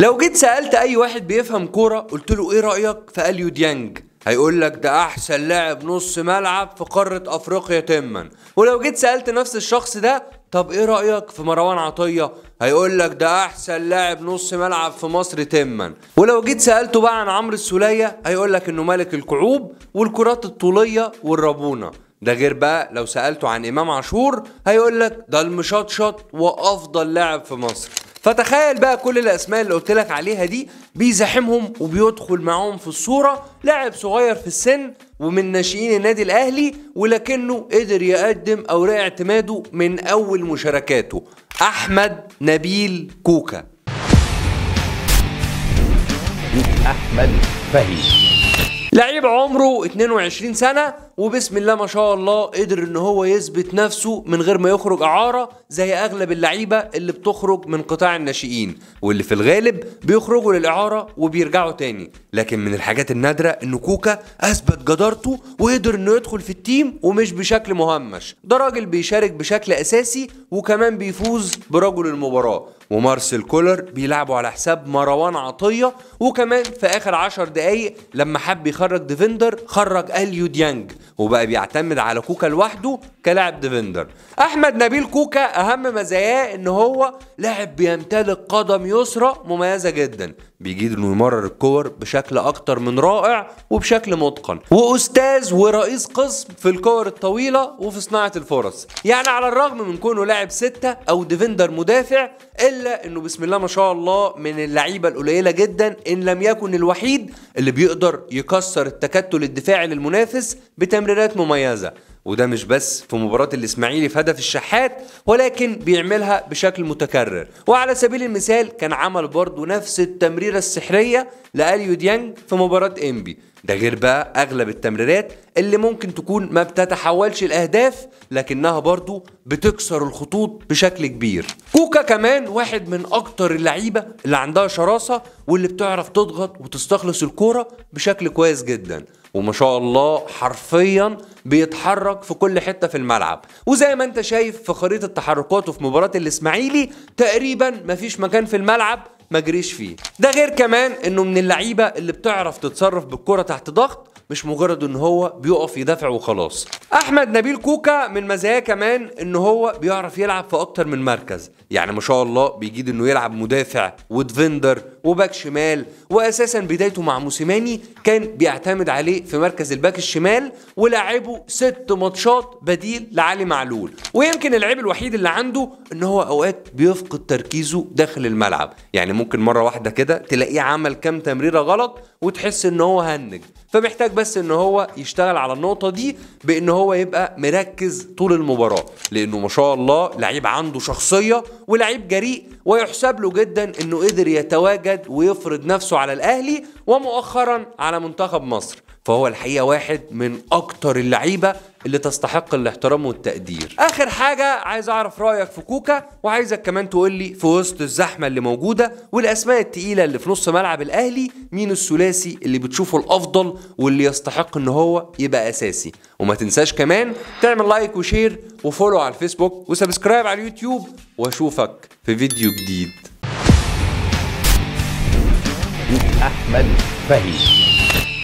لو جيت سالت اي واحد بيفهم كوره قلت له ايه رايك في اليو ديانج هيقول لك ده احسن لاعب نص ملعب في قاره افريقيا تما ولو جيت سالت نفس الشخص ده طب ايه رايك في مروان عطيه هيقول لك ده احسن لاعب نص ملعب في مصر تما ولو جيت سالته بقى عن عمرو السوليه هيقول لك انه ملك الكعوب والكرات الطوليه والربونه ده غير بقى لو سالته عن امام عاشور هيقول لك ده المشطشط وافضل لاعب في مصر فتخيل بقى كل الاسماء اللي قلت لك عليها دي بيزاحمهم وبيدخل معاهم في الصوره لاعب صغير في السن ومن ناشئين النادي الاهلي ولكنه قدر يقدم اوراق اعتماده من اول مشاركاته احمد نبيل كوكا احمد فهيم لعيب عمره 22 سنه وبسم الله ما شاء الله قدر ان هو يثبت نفسه من غير ما يخرج اعاره زي اغلب اللعيبه اللي بتخرج من قطاع الناشئين واللي في الغالب بيخرجوا للاعاره وبيرجعوا تاني لكن من الحاجات النادره ان كوكا اثبت جدارته وقدر انه يدخل في التيم ومش بشكل مهمش ده راجل بيشارك بشكل اساسي وكمان بيفوز برجل المباراه ومارسيل كولر بيلعبوا على حساب مروان عطيه وكمان في اخر 10 دقايق لما حب يخرج خرج ديفندر خرج اليو ديانج وبقى بيعتمد على كوكا لوحده كلاعب ديفندر احمد نبيل كوكا اهم مزاياه ان هو لاعب بيمتلك قدم يسرى مميزه جدا بيجيد انه يمرر الكور بشكل اكتر من رائع وبشكل متقن واستاذ ورئيس قسم في الكور الطويله وفي صناعه الفرص يعني على الرغم من كونه لاعب ستة او ديفندر مدافع الا انه بسم الله ما شاء الله من اللعيبه القليله جدا ان لم يكن الوحيد اللي بيقدر يكسر التكتل الدفاعي للمنافس بتمريرات مميزه وده مش بس في مباراة الإسماعيلي في هدف الشحات ولكن بيعملها بشكل متكرر وعلى سبيل المثال كان عمل برضه نفس التمريرة السحرية لأليو ديانج في مباراة إنبي ده غير بقى اغلب التمريرات اللي ممكن تكون ما بتتحولش لاهداف لكنها برضو بتكسر الخطوط بشكل كبير كوكا كمان واحد من اكتر اللعيبه اللي عندها شراسه واللي بتعرف تضغط وتستخلص الكوره بشكل كويس جدا وما شاء الله حرفيا بيتحرك في كل حته في الملعب وزي ما انت شايف في خريطه تحركاته في مباراه الاسماعيلي تقريبا مفيش مكان في الملعب ما جريش فيه ده غير كمان انه من اللعيبه اللي بتعرف تتصرف بالكره تحت ضغط مش مجرد ان هو بيقف يدافع وخلاص احمد نبيل كوكا من مزاياه كمان ان هو بيعرف يلعب في اكتر من مركز يعني ما شاء الله بيجيد انه يلعب مدافع وديفندر وباك شمال واساسا بدايته مع موسيماني كان بيعتمد عليه في مركز الباك الشمال ولعبه ست ماتشات بديل لعلي معلول ويمكن العيب الوحيد اللي عنده ان هو اوقات بيفقد تركيزه داخل الملعب يعني ممكن مره واحده كده تلاقيه عمل كام تمريره غلط وتحس ان هو هنج فمحتاج بس ان هو يشتغل على النقطه دي بان هو يبقى مركز طول المباراه لانه ما شاء الله لعيب عنده شخصيه ولعيب جريء ويحسب له جدا انه قدر يتواجد ويفرض نفسه على الاهلي ومؤخرا على منتخب مصر فهو الحقيقه واحد من اكتر اللعيبه اللي تستحق الاحترام والتقدير اخر حاجه عايز اعرف رايك في كوكا وعايزك كمان تقول لي في وسط الزحمه اللي موجوده والاسماء التقيله اللي في نص ملعب الاهلي مين الثلاثي اللي بتشوفه الافضل واللي يستحق ان هو يبقى اساسي وما تنساش كمان تعمل لايك وشير وفولو على الفيسبوك وسبسكرايب على اليوتيوب واشوفك في فيديو جديد احمد فهيم